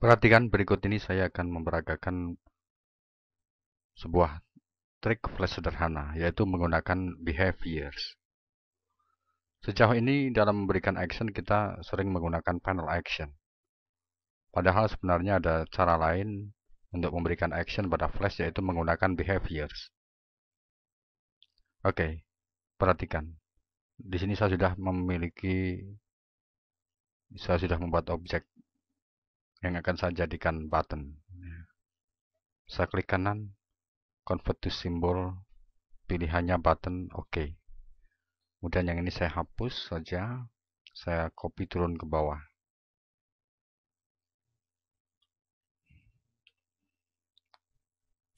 Perhatikan berikut ini saya akan memperagakan sebuah trik flash sederhana yaitu menggunakan behaviors. Sejauh ini dalam memberikan action kita sering menggunakan panel action. Padahal sebenarnya ada cara lain untuk memberikan action pada flash yaitu menggunakan behaviors. Oke, perhatikan. Di sini saya sudah memiliki saya sudah membuat objek yang akan saya jadikan button. Ya. Saya klik kanan, convert to symbol, pilihannya button OK. Kemudian yang ini saya hapus saja, saya copy turun ke bawah.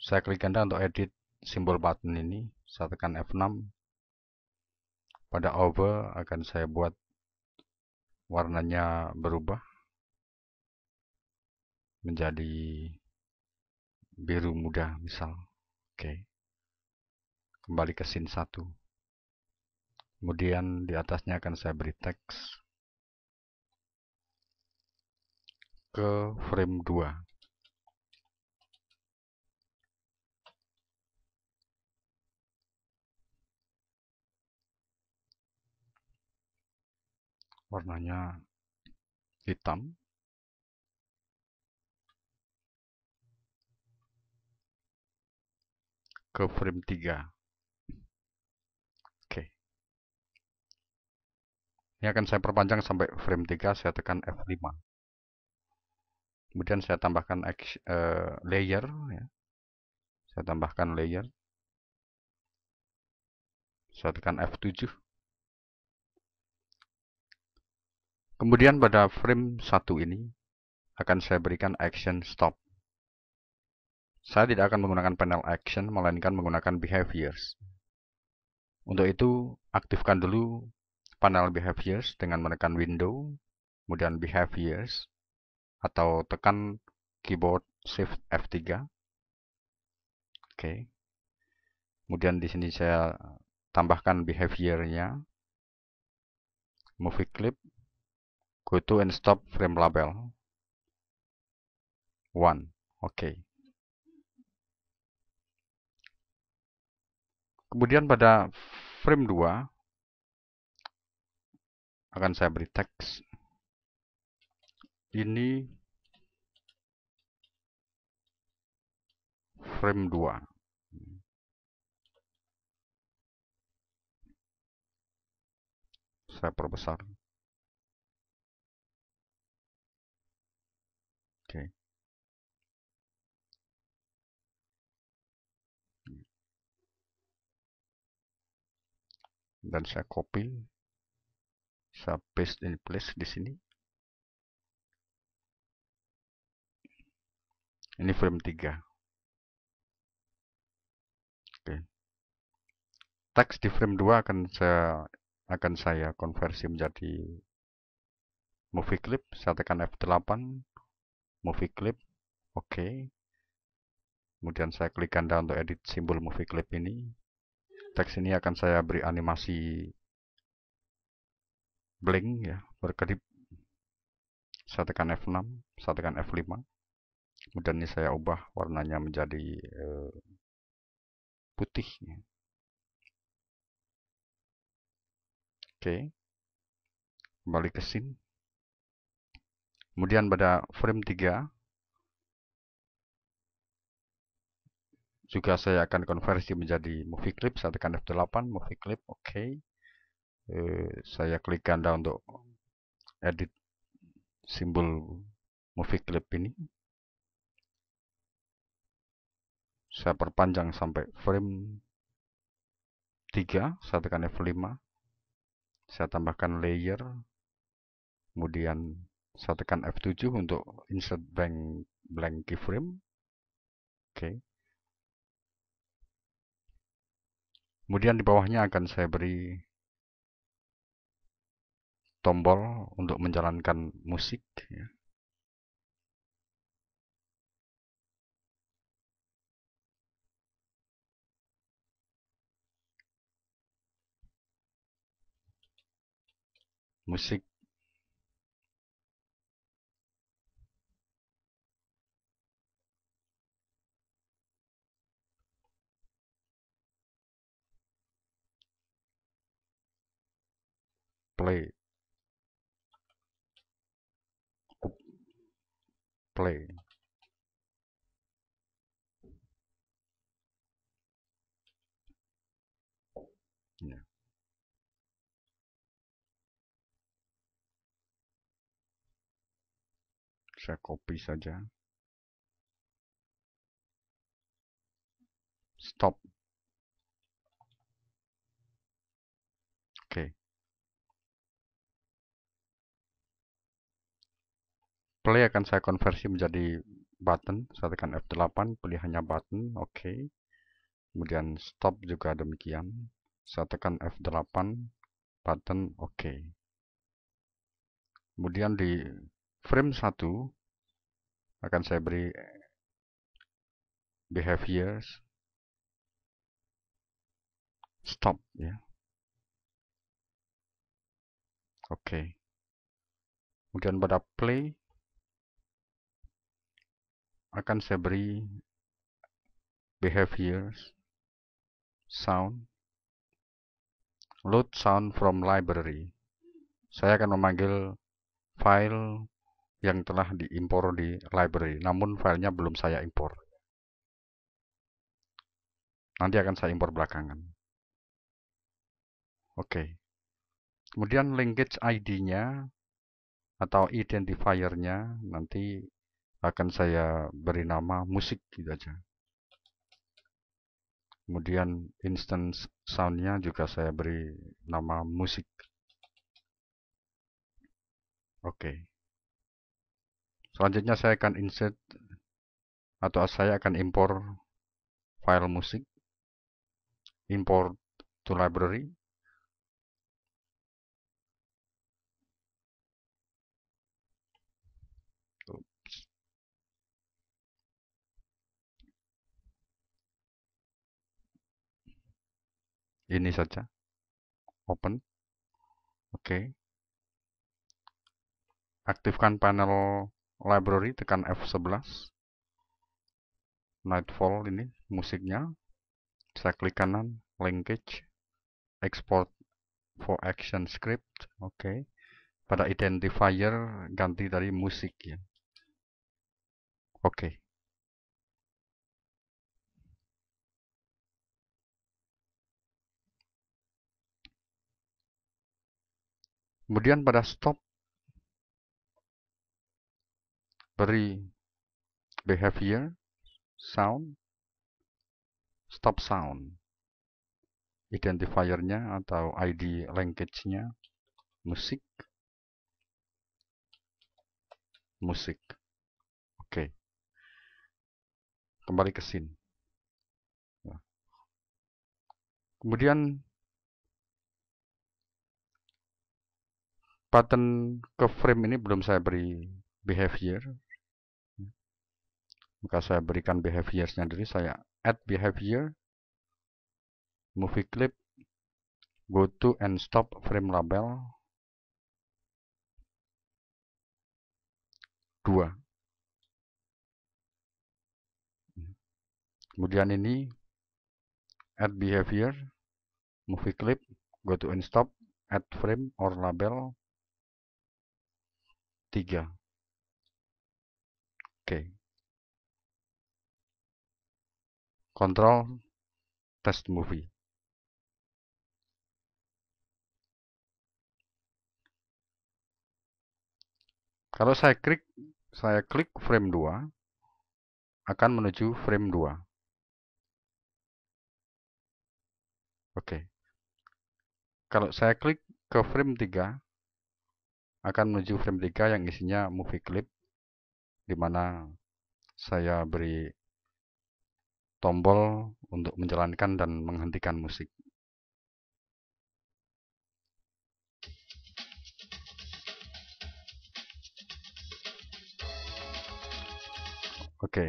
Saya klik kanan untuk edit simbol button ini, saya tekan F6. Pada over akan saya buat warnanya berubah menjadi biru muda misal. Oke. Kembali ke scene 1. Kemudian di atasnya akan saya beri teks ke frame 2. warnanya hitam ke frame 3. Oke. Ini akan saya perpanjang sampai frame 3, saya tekan F5. Kemudian saya tambahkan eh, layer. Ya. Saya tambahkan layer. Saya tekan F7. Kemudian pada frame 1 ini, akan saya berikan action stop. Saya tidak akan menggunakan panel action, melainkan menggunakan behaviors. Untuk itu, aktifkan dulu panel behaviors dengan menekan window, kemudian behaviors, atau tekan keyboard shift F3. Oke. Kemudian di sini saya tambahkan behaviornya. Movie clip, go to and stop frame label. one. Oke. Okay. Kemudian pada frame 2 akan saya beri teks ini frame 2 saya perbesar dan saya copy saya paste in place di sini ini frame 3 oke teks di frame 2 akan saya akan saya konversi menjadi movie clip saya tekan F8 movie clip oke kemudian saya klik ganda untuk edit simbol movie clip ini teks ini akan saya beri animasi blink ya, berkedip. Saya tekan F6, saya tekan F5. Kemudian ini saya ubah warnanya menjadi eh, putih. Oke. Kembali ke scene. Kemudian pada frame 3 juga saya akan konversi menjadi movie clip saya tekan F8 movie clip oke okay. eh, saya klik ganda untuk edit simbol movie clip ini saya perpanjang sampai frame 3 saya tekan F5 saya tambahkan layer kemudian saya tekan F7 untuk insert blank blank keyframe oke okay. Kemudian di bawahnya akan saya beri tombol untuk menjalankan musik. Ya. Musik play play ya. saya copy saja stop play akan saya konversi menjadi button saya tekan F8 pilihannya button oke okay. kemudian stop juga demikian saya tekan F8 button oke okay. kemudian di frame 1 akan saya beri behaviors stop ya oke okay. kemudian pada play akan saya beri behaviors sound load sound from library saya akan memanggil file yang telah diimpor di library namun filenya belum saya impor nanti akan saya impor belakangan oke okay. kemudian linkage ID nya atau identifier-nya nanti akan saya beri nama musik gitu aja kemudian instance soundnya juga saya beri nama musik oke okay. selanjutnya saya akan insert atau saya akan import file musik import to library ini saja open oke okay. aktifkan panel library tekan F11 Nightfall ini musiknya saya klik kanan linkage export for action script oke okay. pada identifier ganti dari musik ya oke okay. Kemudian pada stop beri behavior sound stop sound identifiernya atau ID linkage-nya musik musik oke okay. kembali ke scene nah. kemudian button ke frame ini belum saya beri behavior maka saya berikan behaviornya sendiri saya add behavior movie clip go to and stop frame label dua kemudian ini add behavior movie clip go to and stop add frame or label 3. Oke. Kontrol test movie. Kalau saya klik saya klik frame 2 akan menuju frame 2. Oke. Kalau saya klik ke frame 3 akan menuju frame 3 yang isinya movie clip di mana saya beri tombol untuk menjalankan dan menghentikan musik. Oke. Okay.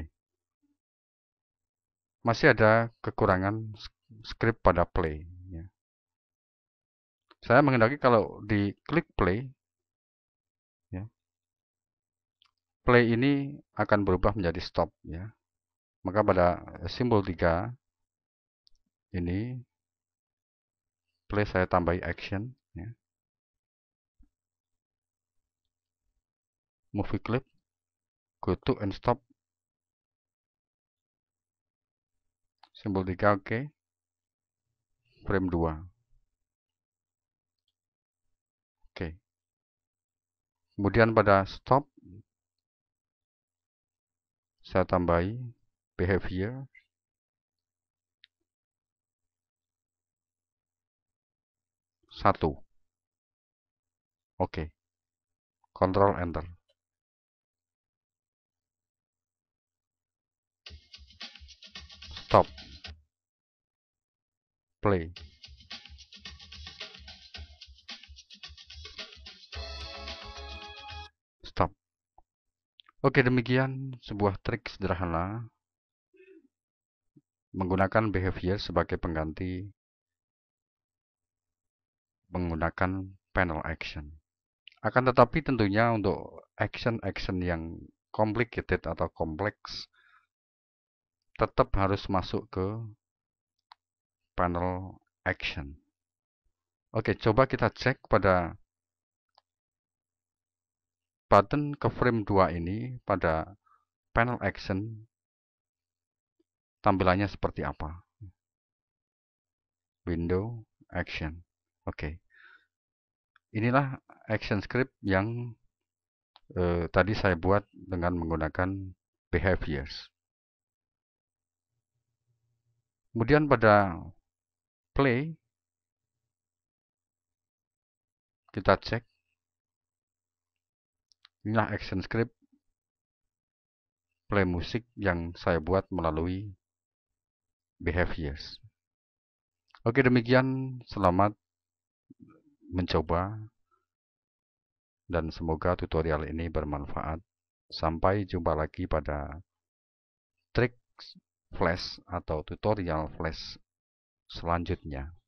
Masih ada kekurangan script pada play. Ya. Saya mengendaki kalau di klik play, play ini akan berubah menjadi stop ya. Maka pada simbol 3 ini play saya tambahi action ya. Movie clip go to and stop simbol 3 oke okay. frame 2 oke okay. kemudian pada stop saya tambahi behavior satu. Oke. Okay. Control Enter. Stop. Play. Oke, demikian sebuah trik sederhana menggunakan behavior sebagai pengganti menggunakan panel action. Akan tetapi tentunya untuk action-action yang complicated atau kompleks tetap harus masuk ke panel action. Oke, coba kita cek pada button ke frame 2 ini pada panel action tampilannya seperti apa. Window action. Oke. Okay. Inilah action script yang eh, tadi saya buat dengan menggunakan behaviors. Kemudian pada play kita cek Inilah action script play musik yang saya buat melalui behaviors. Oke demikian, selamat mencoba dan semoga tutorial ini bermanfaat. Sampai jumpa lagi pada trik flash atau tutorial flash selanjutnya.